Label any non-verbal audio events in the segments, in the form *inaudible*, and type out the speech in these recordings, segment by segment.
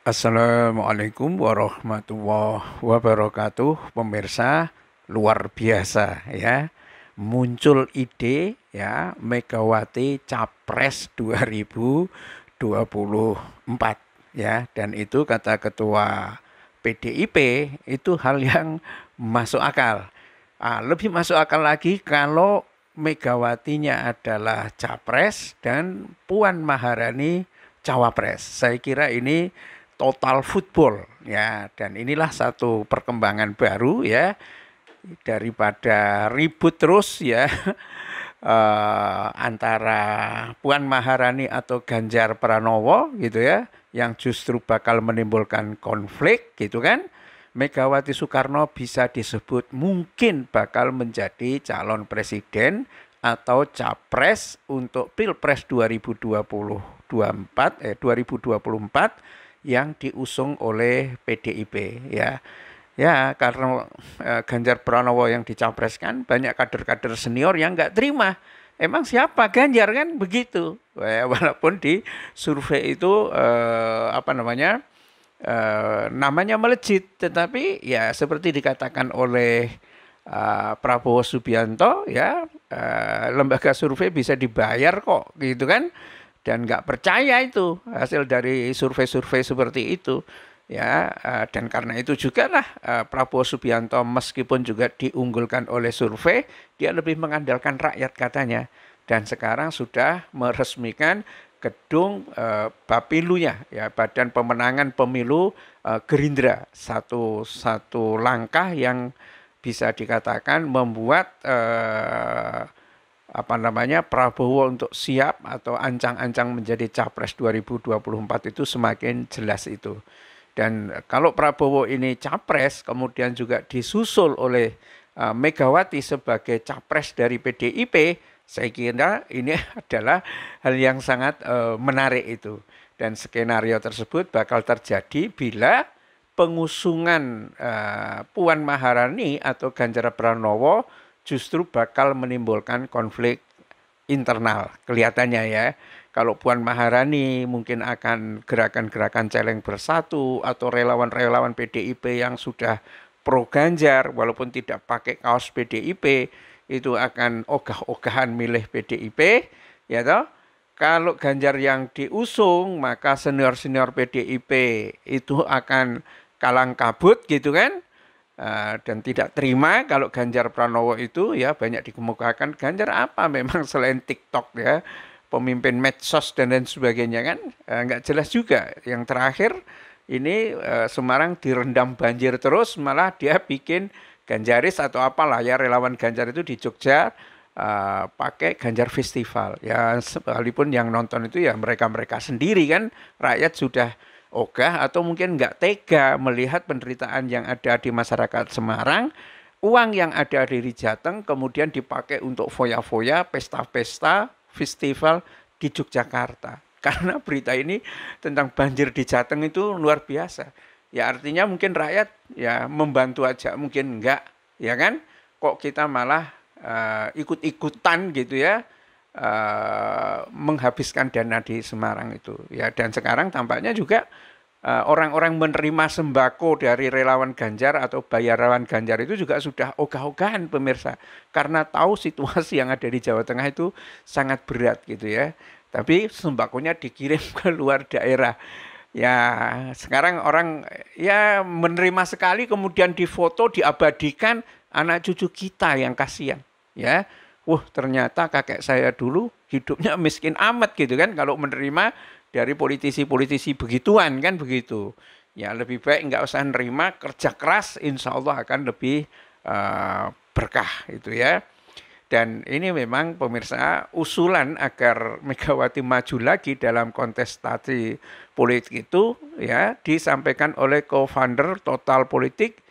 Assalamualaikum warahmatullahi wabarakatuh, pemirsa luar biasa ya. Muncul ide ya Megawati Capres 2024 ya dan itu kata ketua PDIP itu hal yang masuk akal. Ah, lebih masuk akal lagi kalau Megawatinya adalah capres dan Puan Maharani cawapres. Saya kira ini total football ya dan inilah satu perkembangan baru ya daripada ribut terus ya *laughs* eh, antara Puan Maharani atau Ganjar Pranowo gitu ya yang justru bakal menimbulkan konflik gitu kan Megawati Soekarno bisa disebut mungkin bakal menjadi calon presiden atau capres untuk Pilpres 2024 eh 2024 yang diusung oleh PDIP ya. Ya, karena e, Ganjar Pranowo yang dicapreskan banyak kader-kader senior yang nggak terima. Emang siapa Ganjar kan begitu. Ya, *laughs* walaupun di survei itu eh, apa namanya? E, namanya melejit tetapi ya seperti dikatakan oleh Uh, Prabowo Subianto ya uh, lembaga survei bisa dibayar kok gitu kan dan nggak percaya itu hasil dari survei-survei seperti itu ya eh, dan karena itu juga lah eh, Prabowo Subianto meskipun juga diunggulkan oleh survei dia lebih mengandalkan rakyat katanya dan sekarang sudah meresmikan gedung eh, Bapilunya ya Badan Pemenangan Pemilu eh, Gerindra satu satu langkah yang bisa dikatakan membuat eh, apa namanya Prabowo untuk siap atau ancang-ancang menjadi capres 2024 itu semakin jelas itu. Dan kalau Prabowo ini capres kemudian juga disusul oleh e, Megawati sebagai capres dari PDIP, saya kira ini *laughs* adalah hal yang sangat e, menarik itu. Dan skenario tersebut bakal terjadi bila pengusungan e, Puan Maharani atau Ganjar Pranowo justru bakal menimbulkan konflik internal kelihatannya ya. Kalau Puan Maharani mungkin akan gerakan-gerakan celeng bersatu atau relawan-relawan PDIP yang sudah pro Ganjar walaupun tidak pakai kaos PDIP itu akan ogah-ogahan milih PDIP ya toh. Kalau Ganjar yang diusung maka senior-senior PDIP itu akan kalang kabut gitu kan Eh, dan tidak terima kalau Ganjar Pranowo itu ya banyak dikemukakan Ganjar apa memang selain TikTok ya pemimpin medsos dan lain sebagainya kan eh, nggak jelas juga yang terakhir ini eh, Semarang direndam banjir terus malah dia bikin Ganjaris atau apalah ya relawan Ganjar itu di Jogja Uh, pakai Ganjar Festival ya sekalipun yang nonton itu ya mereka-mereka sendiri kan rakyat sudah ogah atau mungkin nggak tega melihat penderitaan yang ada di masyarakat Semarang uang yang ada di Rijateng kemudian dipakai untuk foya-foya, pesta-pesta, festival di Yogyakarta. Karena berita ini tentang banjir di Jateng itu luar biasa. Ya artinya mungkin rakyat ya membantu aja mungkin enggak, ya kan? Kok kita malah uh, ikut-ikutan gitu ya uh, menghabiskan dana di Semarang itu ya dan sekarang tampaknya juga eh, orang-orang uh, menerima sembako dari relawan Ganjar atau bayarawan Ganjar itu juga sudah ogah-ogahan pemirsa karena tahu situasi yang ada di Jawa Tengah itu sangat berat gitu ya tapi sembakonya dikirim ke luar daerah ya sekarang orang ya menerima sekali kemudian difoto diabadikan anak cucu kita yang kasihan ya wah ternyata kakek saya dulu hidupnya miskin amat gitu kan kalau menerima dari politisi-politisi begituan kan begitu. Ya lebih baik nggak usah nerima kerja keras insya Allah akan lebih uh, berkah itu ya. Dan ini memang pemirsa usulan agar Megawati maju lagi dalam kontestasi politik itu ya disampaikan oleh co-founder Total Politik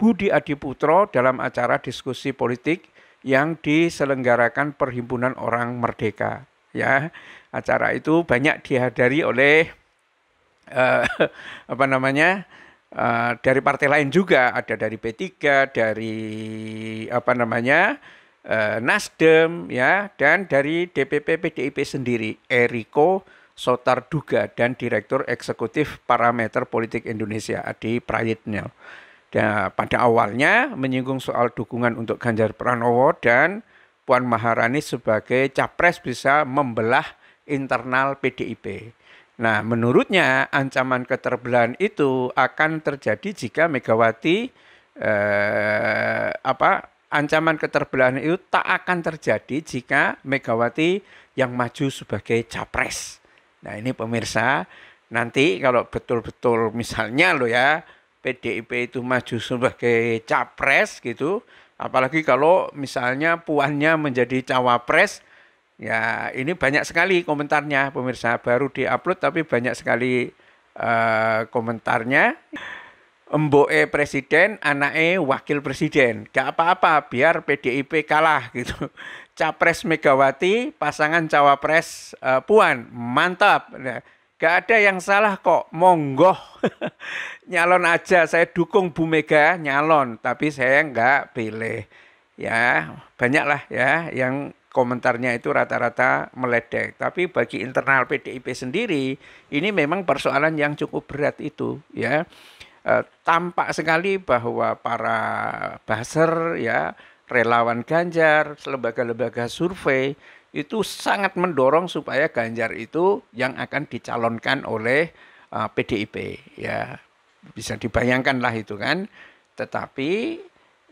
Budi Adiputro dalam acara diskusi politik yang diselenggarakan Perhimpunan Orang Merdeka. Ya, acara itu banyak dihadiri oleh eh, *laughs* apa namanya eh, dari partai lain juga ada dari P3, dari apa namanya eh, Nasdem, ya, dan dari DPP PDIP sendiri Eriko Sotarduga dan Direktur Eksekutif Parameter Politik Indonesia Adi Prayitno. Nah, pada awalnya menyinggung soal dukungan untuk Ganjar Pranowo dan Puan Maharani sebagai capres bisa membelah internal PDIP. Nah, menurutnya ancaman keterbelahan itu akan terjadi jika Megawati eh, apa ancaman keterbelahan itu tak akan terjadi jika Megawati yang maju sebagai capres. Nah, ini pemirsa, nanti kalau betul-betul misalnya loh ya PDIP itu maju sebagai capres gitu, apalagi kalau misalnya puannya menjadi cawapres, ya ini banyak sekali komentarnya pemirsa baru diupload tapi banyak sekali uh, komentarnya. Emboe presiden, anake wakil presiden. Gak apa-apa, biar PDIP kalah gitu. Capres Megawati, pasangan cawapres uh, Puan, mantap. Nah, Gak ada yang salah kok, monggo. *laughs* nyalon aja, saya dukung Bu Mega nyalon, tapi saya nggak pilih. Ya, banyaklah ya yang komentarnya itu rata-rata meledek. Tapi bagi internal PDIP sendiri, ini memang persoalan yang cukup berat itu ya. E, tampak sekali bahwa para baser ya relawan Ganjar, lembaga-lembaga survei itu sangat mendorong supaya Ganjar itu yang akan dicalonkan oleh uh, PDIP ya bisa dibayangkan lah itu kan tetapi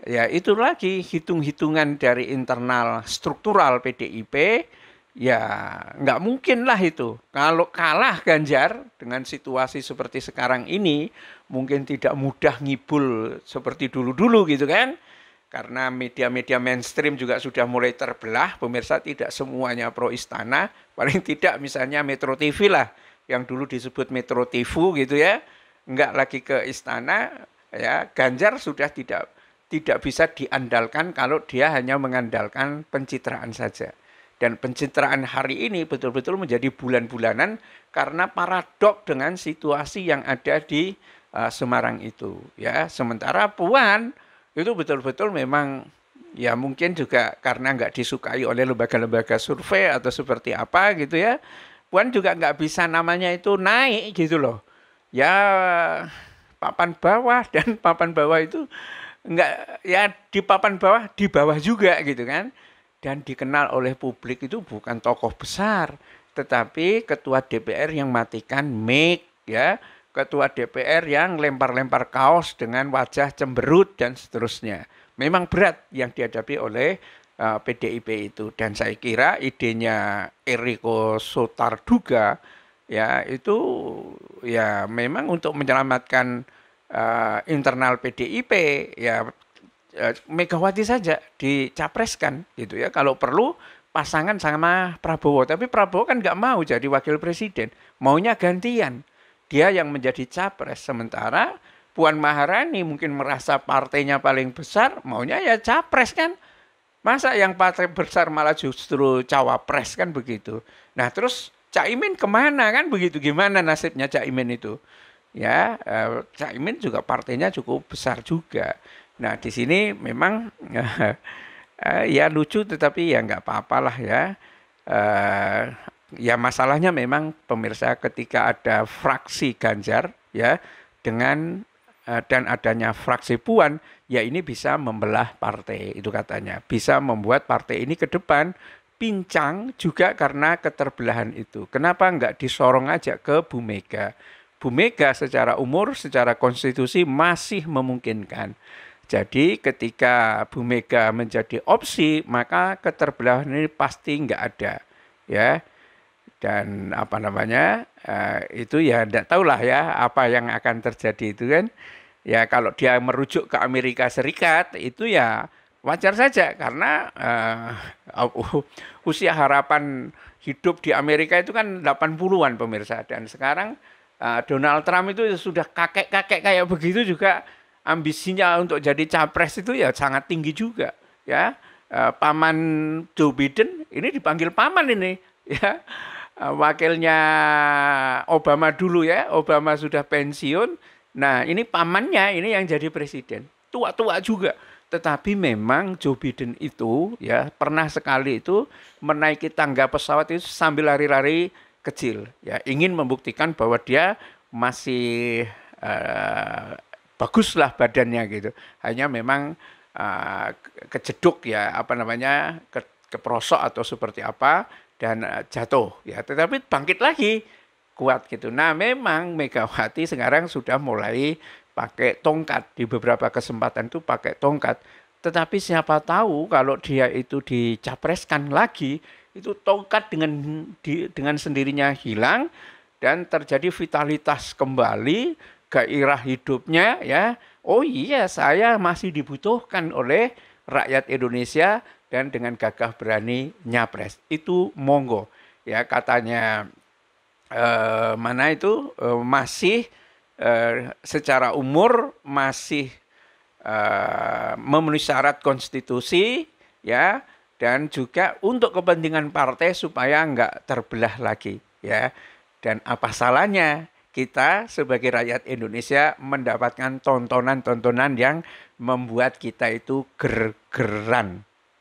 ya itu lagi hitung-hitungan dari internal struktural PDIP ya nggak mungkin lah itu kalau kalah Ganjar dengan situasi seperti sekarang ini mungkin tidak mudah ngibul seperti dulu-dulu gitu kan karena media-media mainstream juga sudah mulai terbelah, pemirsa tidak semuanya pro istana, paling tidak misalnya Metro TV lah, yang dulu disebut Metro TV gitu ya, enggak lagi ke istana, ya Ganjar sudah tidak tidak bisa diandalkan kalau dia hanya mengandalkan pencitraan saja. Dan pencitraan hari ini betul-betul menjadi bulan-bulanan karena paradok dengan situasi yang ada di uh, Semarang itu. Ya, sementara Puan itu betul-betul memang ya mungkin juga karena nggak disukai oleh lembaga-lembaga survei atau seperti apa gitu ya. Puan juga nggak bisa namanya itu naik gitu loh. Ya papan bawah *laughs* dan papan bawah itu nggak ya di papan bawah di bawah juga gitu kan. Dan dikenal oleh publik itu bukan tokoh besar, tetapi ketua DPR yang matikan make ya ketua DPR yang lempar-lempar kaos dengan wajah cemberut dan seterusnya. Memang berat yang dihadapi oleh uh, eh, PDIP itu dan saya kira idenya Eriko Sotarduga ya itu ya memang untuk menyelamatkan uh, internal PDIP ya eh, Megawati saja dicapreskan gitu ya kalau perlu pasangan sama Prabowo tapi Prabowo kan nggak mau jadi wakil presiden maunya gantian dia yang menjadi capres sementara Puan Maharani mungkin merasa partainya paling besar maunya ya capres kan masa yang partai besar malah justru cawapres kan begitu nah terus Cak Imin kemana kan begitu gimana nasibnya Cak Imin itu ya eh, Cak Imin juga partainya cukup besar juga nah di sini memang *laughs* eh, ya lucu tetapi ya nggak apa-apalah ya eh, ya masalahnya memang pemirsa ketika ada fraksi Ganjar ya dengan eh, dan adanya fraksi Puan, ya ini bisa membelah partai itu katanya. Bisa membuat partai ini ke depan pincang juga karena keterbelahan itu. Kenapa nggak disorong aja ke Bu Mega? Bu Mega secara umur, secara konstitusi masih memungkinkan. Jadi ketika Bu Mega menjadi opsi, maka keterbelahan ini pasti nggak ada. Ya, dan apa namanya uh, itu ya tidak tahulah ya apa yang akan terjadi itu kan ya kalau dia merujuk ke Amerika Serikat itu ya wajar saja karena eh, uh, usia harapan hidup di Amerika itu kan 80-an pemirsa dan sekarang uh, Donald Trump itu sudah kakek-kakek kayak begitu juga ambisinya untuk jadi capres itu ya sangat tinggi juga ya uh, paman Joe Biden ini dipanggil paman ini *laughs* ya Eh, wakilnya Obama dulu ya, Obama sudah pensiun. Nah, ini pamannya ini yang jadi presiden. Tua-tua juga. Tetapi memang Joe Biden itu ya pernah sekali itu menaiki tangga pesawat itu sambil lari-lari kecil ya ingin membuktikan bahwa dia masih uh, baguslah badannya gitu. Hanya memang uh, kejeduk ya apa namanya ke, keprosok atau seperti apa dan eh, jatuh ya tetapi bangkit lagi kuat gitu. Nah, memang Megawati sekarang sudah mulai pakai tongkat di beberapa kesempatan itu pakai tongkat. Tetapi siapa tahu kalau dia itu dicapreskan lagi, itu tongkat dengan di, dengan sendirinya hilang dan terjadi vitalitas kembali gairah hidupnya ya. Oh iya, saya masih dibutuhkan oleh rakyat Indonesia dan dengan gagah berani nyapres. Itu monggo. Ya katanya eh, mana itu eh, masih eh, secara umur masih eh, memenuhi syarat konstitusi ya dan juga untuk kepentingan partai supaya nggak terbelah lagi ya. Dan apa salahnya kita sebagai rakyat Indonesia mendapatkan tontonan-tontonan yang membuat kita itu gergeran